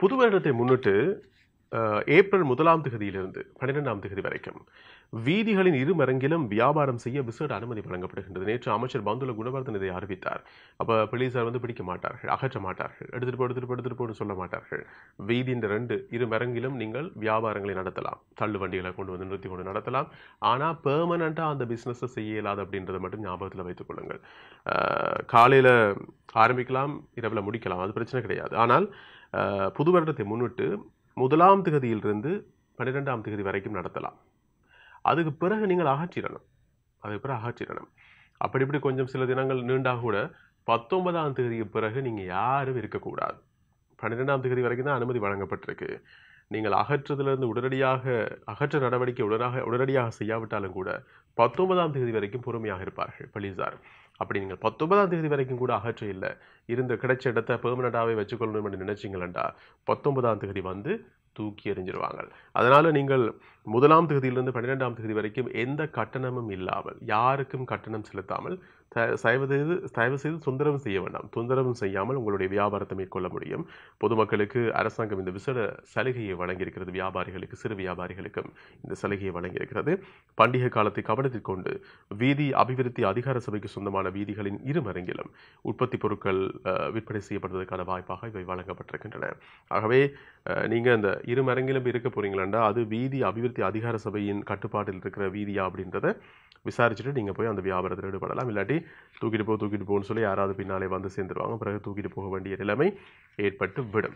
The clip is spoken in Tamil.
புது வருடத்தை முன்னிட்டு ஏப்ரல் முதலாம் தேதியிலிருந்து பன்னிரெண்டாம் திகதி வரைக்கும் வீதிகளின் இரு மரங்கிலும் வியாபாரம் செய்ய விசேட அனுமதி வழங்கப்படுகின்றது நேற்று அமைச்சர் பந்துல குணவர்தன் இதை அறிவித்தார் அப்போ போலீஸார் வந்து பிடிக்க மாட்டார்கள் அகற்ற மாட்டார்கள் எடுத்துட்டு போ எடுத்துட்டு போ சொல்ல மாட்டார்கள் வீதியின் ரெண்டு இரு மரங்கிலும் நீங்கள் வியாபாரங்களை நடத்தலாம் தள்ளு வண்டிகளை கொண்டு வந்து நிறுத்தி கொண்டு நடத்தலாம் ஆனால் பெர்மனண்ட்டாக அந்த பிஸ்னஸை செய்ய இயலாது அப்படின்றத மட்டும் ஞாபகத்தில் வைத்துக் கொள்ளுங்கள் காலையில் ஆரம்பிக்கலாம் இரவில் முடிக்கலாம் அது பிரச்சனை கிடையாது ஆனால் புது வருடத்தை முன்னிட்டு முதலாம் திகதியிலிருந்து பன்னிரெண்டாம் திகதி வரைக்கும் நடத்தலாம் அதுக்கு பிறகு நீங்கள் அகற்றிடணும் அதுக்கு பிறகு அகற்றிடணும் அப்படி இப்படி கொஞ்சம் சில தினங்கள் நீண்டாக கூட பத்தொன்பதாம் தேதிக்கு பிறகு நீங்கள் யாரும் இருக்கக்கூடாது பன்னிரெண்டாம் தேதி வரைக்கும் தான் அனுமதி வழங்கப்பட்டிருக்கு நீங்கள் அகற்றுறதுலேருந்து உடனடியாக அகற்ற நடவடிக்கை உடனாக உடனடியாக செய்யாவிட்டாலும் கூட பத்தொன்பதாம் தேதி வரைக்கும் பொறுமையாக இருப்பார்கள் பள்ளிசார் அப்படி நீங்கள் பத்தொன்பதாம் தேதி வரைக்கும் கூட அகற்ற இல்லை இருந்து கிடைச்ச இடத்த பெர்மனண்ட்டாகவே என்று நினச்சிங்களேண்டா பத்தொன்பதாம் தேதி வந்து தூக்கி எறிஞ்சிருவாங்க அதனால் நீங்கள் முதலாம் தேதியிலிருந்து பன்னிரெண்டாம் தேதி வரைக்கும் எந்த கட்டணமும் இல்லாமல் யாருக்கும் கட்டணம் செலுத்தாமல் தயவுசெய்து செய்து தயவு செய்து தொந்தரவு செய்ய வேண்டாம் தொந்தரவு செய்யாமல் உங்களுடைய வியாபாரத்தை மேற்கொள்ள முடியும் பொதுமக்களுக்கு அரசாங்கம் இந்த விசேட சலுகையை வழங்கியிருக்கிறது வியாபாரிகளுக்கு சிறு வியாபாரிகளுக்கும் இந்த சலுகையை வழங்கியிருக்கிறது பண்டிகை காலத்தை கவனத்தில் கொண்டு வீதி அபிவிருத்தி அதிகார சபைக்கு சொந்தமான வீதிகளின் இரு மரங்கிலும் உற்பத்தி பொருட்கள் விற்பனை செய்யப்படுவதற்கான வாய்ப்பாக இவை வழங்கப்பட்டிருக்கின்றன ஆகவே நீங்கள் அந்த இரு மரங்கிலும் இருக்க போகிறீங்களாண்டா அது வீதி அபிவிருத்தி அதிகார சபையின் கட்டுப்பாட்டில் இருக்கிற வீதியா அப்படின்றத விசாரிச்சுட்டு நீங்கள் போய் அந்த வியாபாரத்தில் ஈடுபடலாம் இல்லாட்டி தூக்கிட்டு போ தூக்கிட்டு போன்னு சொல்லி யாராவது பின்னாலே வந்து சேர்ந்துருவாங்க பிறகு தூக்கிட்டு போக வேண்டிய நிலைமை ஏற்பட்டு விடும்